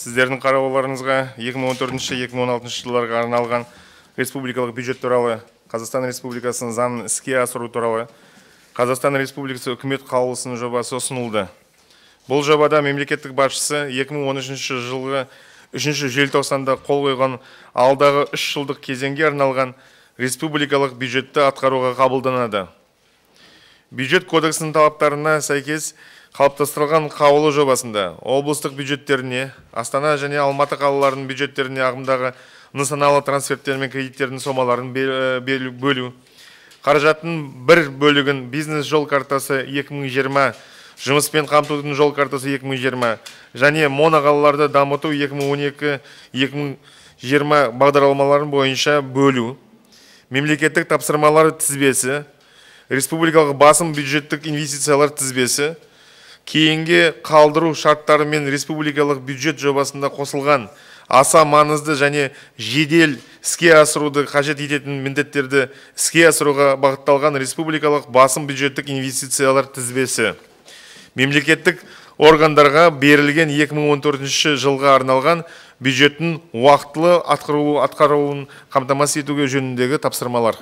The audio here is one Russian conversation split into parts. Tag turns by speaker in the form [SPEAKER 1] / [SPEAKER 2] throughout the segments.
[SPEAKER 1] сіздердің қарауларыңызға 2014-2016 жылдарға арналған республикалық бюджет туралы қазақстан республикасының заңын іске асыру туралы қазақстан республикасы үкімет қаулысының жобасы ұсынылды бұл жобада мемлекеттік басшысы 2013 жылғы 3 желтоқсанда қол қойған алдағы үш жылдық кезеңге арналған республикалық бюджетті атқаруға қабылданады бюджет кодексінің талаптарына сәйкес қалыптастырылған қаулы жобасында облыстық бюджеттеріне астана және алматы қалаларының бюджеттеріне ағымдағы нысаналы трансферттер мен кредиттердің сомаларын э, бөлу қаражаттың бір бөлігін бизнес жол картасы 2020 жұмыспен қамтудың жол картасы 2020 және моноқалаларды дамыту 2012-2020 бағдарламалары бойынша бөлу мемлекеттік тапсырмалар тізбесі республикалық басым бюджеттік инвестициялар тізбесі кейінге қалдыру шарттары мен республикалық бюджет жобасында қосылған аса маңызды және жедел іске асыруды қажет ететін міндеттерді іске асыруға бағытталған республикалық басым бюджеттік инвестициялар тізбесі мемлекеттік органдарға берілген 2014 жылға арналған бюджеттің уақытылы атқарылуын қамтамасыз етуге жөніндегі тапсырмалар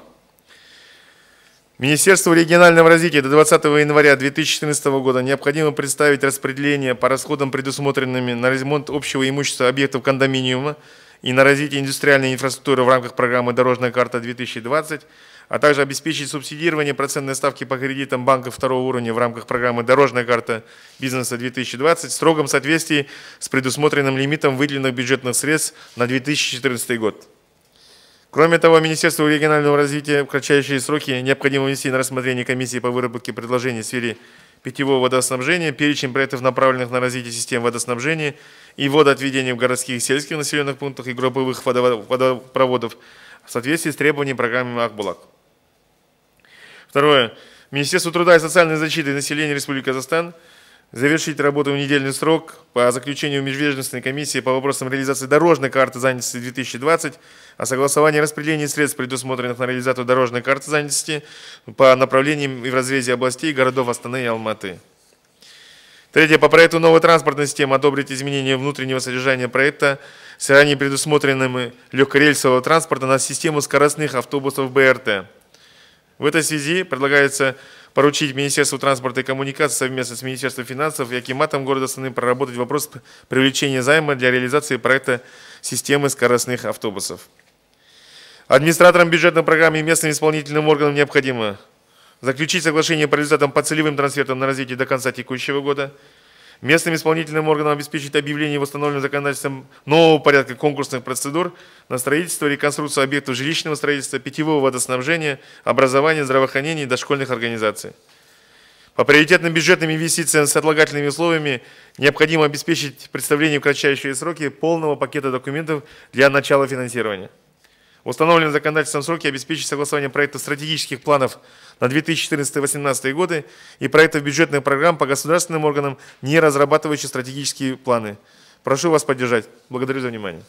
[SPEAKER 1] Министерству регионального развития до 20 января 2014 года необходимо представить распределение по расходам, предусмотренным на ремонт общего имущества объектов кондоминиума и на развитие индустриальной инфраструктуры в рамках программы «Дорожная карта-2020», а также обеспечить субсидирование процентной ставки по кредитам банков второго уровня в рамках программы «Дорожная карта бизнеса-2020» в строгом соответствии с предусмотренным лимитом выделенных бюджетных средств на 2014 год. Кроме того, Министерству регионального развития в кратчайшие сроки необходимо внести на рассмотрение комиссии по выработке предложений в сфере питьевого водоснабжения перечень проектов, направленных на развитие систем водоснабжения и водоотведения в городских и сельских населенных пунктах и групповых водопроводов в соответствии с требованиями программы «Ахбулак». Второе. Министерству труда и социальной защиты населения Республики Казахстан – завершить работу в недельный срок по заключению Межведомственной комиссии по вопросам реализации дорожной карты занятости 2020 о а согласовании распределения средств, предусмотренных на реализацию дорожной карты занятости по направлениям и в разрезе областей городов Астаны и Алматы. Третье. По проекту новой транспортной системы одобрить изменения внутреннего содержания проекта с ранее предусмотренным легкорельсового транспорта на систему скоростных автобусов БРТ. В этой связи предлагается поручить Министерству транспорта и коммуникации совместно с Министерством финансов и Акиматом города Астаны проработать вопрос привлечения займа для реализации проекта системы скоростных автобусов. Администраторам бюджетной программы и местным исполнительным органам необходимо заключить соглашение по результатам по целевым трансфертам на развитие до конца текущего года – Местным исполнительным органам обеспечить объявление восстановленным законодательством нового порядка конкурсных процедур на строительство и реконструкцию объектов жилищного строительства, питьевого водоснабжения, образования, здравоохранения и дошкольных организаций. По приоритетным бюджетным инвестициям с отлагательными условиями необходимо обеспечить представление в кратчайшие сроки полного пакета документов для начала финансирования. Установленные законодательством сроки обеспечить согласование проекта стратегических планов на 2014-2018 годы и проектов бюджетных программ по государственным органам, не разрабатывающих стратегические планы. Прошу вас поддержать. Благодарю за внимание.